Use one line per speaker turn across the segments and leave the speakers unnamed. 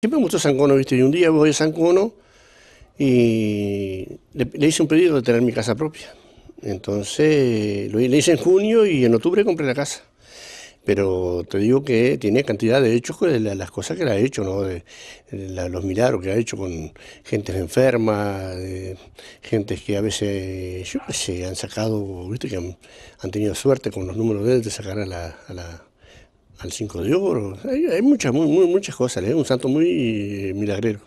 Siempre me gustó San Cono, ¿viste? Y un día voy a San Cono y le, hice un pedido de tener mi casa propia. Entonces lo, le hice en junio y en octubre compré la casa. Pero te digo que tiene cantidad de hechos, las cosas que la ha hecho, De, los milagros que ha hecho con gentes enferma, gente que a veces, se han sacado, ¿viste? Que han, tenido suerte con los números de él de sacar a la al Cinco de oro. Hay, muchas, muy, muy, muchas cosas, es ¿eh? un santo muy eh, milagrero.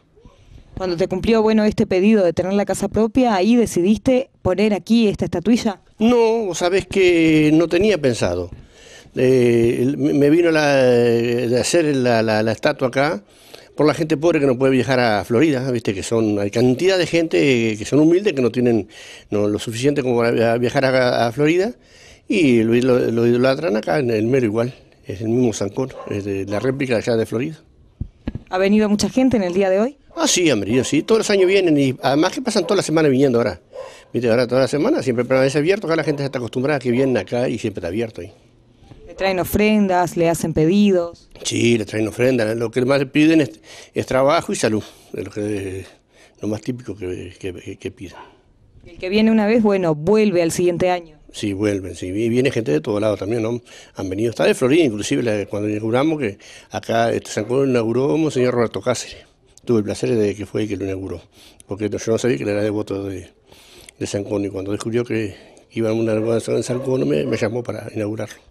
Cuando te cumplió bueno este pedido de tener la casa propia, ahí decidiste poner aquí esta estatuilla.
No, sabes que no tenía pensado. Eh, me vino la, de hacer la, estatua acá por la gente pobre que no puede viajar a Florida, viste que son hay cantidad de gente que son humildes que no tienen no, lo suficiente como para viajar a, Florida y lo, lo idolatran acá en el mero igual es el mismo Sancor, es de la réplica allá de Florida. ¿Ha venido
mucha gente en el día de hoy?
Ah, sí, han venido, sí. Todos los años vienen y además que pasan toda la semana viniendo ahora. Viste, ahora toda la semana siempre permanece abierto, acá la gente se está acostumbrada que vienen acá y siempre está abierto ahí.
Le traen ofrendas, le hacen pedidos.
Sí, le traen ofrendas. Lo que más piden es, trabajo y salud, es lo, que, más típico que, que, que piden.
El que viene una vez, bueno, vuelve al siguiente año.
Sí, vuelven, sí. viene gente de todo lado también, ¿no? Han venido está de Florida, inclusive cuando inauguramos, que acá este San Cono inauguró señor Roberto Cáceres. Tuve el placer de que fue el que lo inauguró, porque yo no sabía que era devoto de,
de San Cono y cuando descubrió que iba a una en San Cono me, me llamó para inaugurarlo.